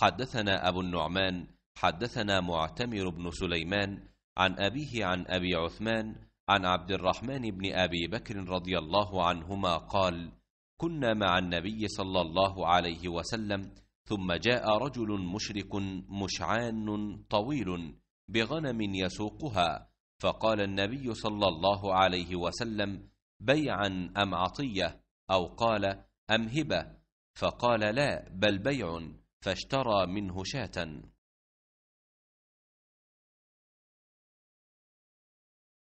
حدثنا أبو النعمان حدثنا معتمر بن سليمان عن أبيه عن أبي عثمان عن عبد الرحمن بن أبي بكر رضي الله عنهما قال كنا مع النبي صلى الله عليه وسلم ثم جاء رجل مشرك مشعان طويل بغنم يسوقها فقال النبي صلى الله عليه وسلم بيعا أم عطية أو قال أم هبة فقال لا بل بيع فاشترى منه شاة